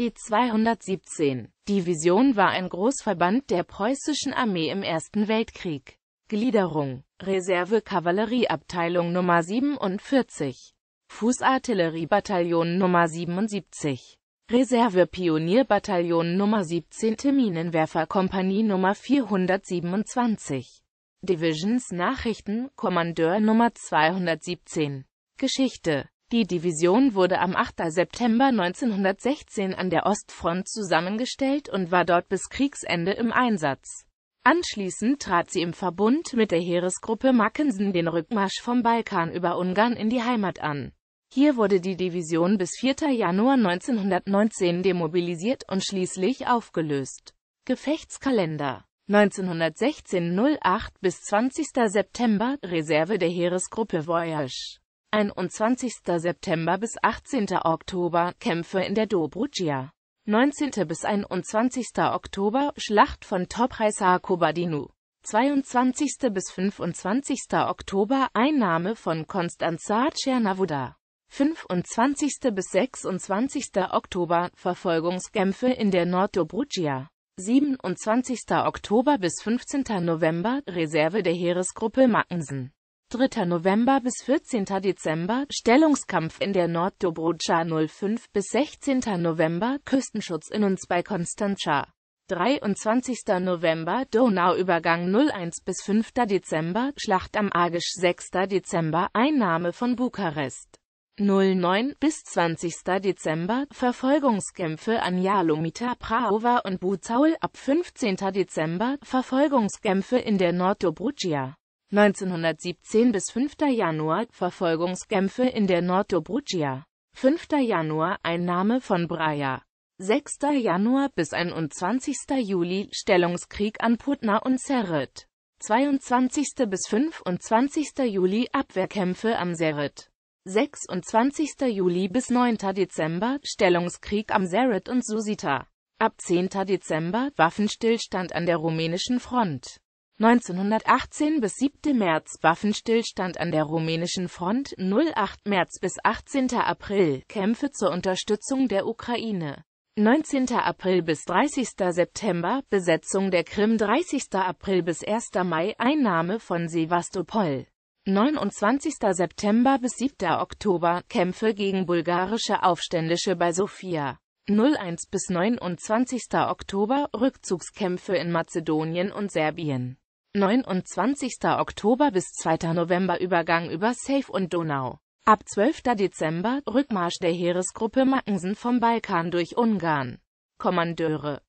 die 217. Division war ein Großverband der preußischen Armee im Ersten Weltkrieg. Gliederung Reserve-Kavallerieabteilung Nummer 47 Fußartilleriebataillon Nummer 77 Reserve-Pionierbataillon Nummer 17. Minenwerferkompanie Nummer 427 Divisions Nachrichten, Kommandeur Nummer 217 Geschichte die Division wurde am 8. September 1916 an der Ostfront zusammengestellt und war dort bis Kriegsende im Einsatz. Anschließend trat sie im Verbund mit der Heeresgruppe Mackensen den Rückmarsch vom Balkan über Ungarn in die Heimat an. Hier wurde die Division bis 4. Januar 1919 demobilisiert und schließlich aufgelöst. Gefechtskalender 1916 08 bis 20. September Reserve der Heeresgruppe Voyage 21. September bis 18. Oktober Kämpfe in der Dobrugia. 19. bis 21. Oktober Schlacht von Topraisa Kobadinu. 22. bis 25. Oktober Einnahme von Konstanza Tschernavoda. 25. bis 26. Oktober Verfolgungskämpfe in der Norddobrudscha. 27. Oktober bis 15. November Reserve der Heeresgruppe Mackensen. 3. November bis 14. Dezember, Stellungskampf in der Norddobrudscha 05 bis 16. November, Küstenschutz in uns bei Konstanza. 23. November, Donauübergang 01 bis 5. Dezember, Schlacht am Agisch 6. Dezember, Einnahme von Bukarest. 09 bis 20. Dezember, Verfolgungskämpfe an Jalomita, Praova und Buzaul ab 15. Dezember, Verfolgungskämpfe in der Norddobrudscha. 1917 bis 5. Januar Verfolgungskämpfe in der Norddobrudscha. 5. Januar Einnahme von Braja. 6. Januar bis 21. Juli Stellungskrieg an Putna und Serret. 22. bis 25. Juli Abwehrkämpfe am Serret. 26. Juli bis 9. Dezember Stellungskrieg am Serret und Susita. Ab 10. Dezember Waffenstillstand an der rumänischen Front. 1918 bis 7. März Waffenstillstand an der rumänischen Front 08 März bis 18. April Kämpfe zur Unterstützung der Ukraine 19. April bis 30. September Besetzung der Krim 30. April bis 1. Mai Einnahme von Sevastopol 29. September bis 7. Oktober Kämpfe gegen bulgarische Aufständische bei Sofia 01 bis 29. Oktober Rückzugskämpfe in Mazedonien und Serbien 29. Oktober bis 2. November Übergang über Safe und Donau. Ab 12. Dezember Rückmarsch der Heeresgruppe Mackensen vom Balkan durch Ungarn. Kommandeure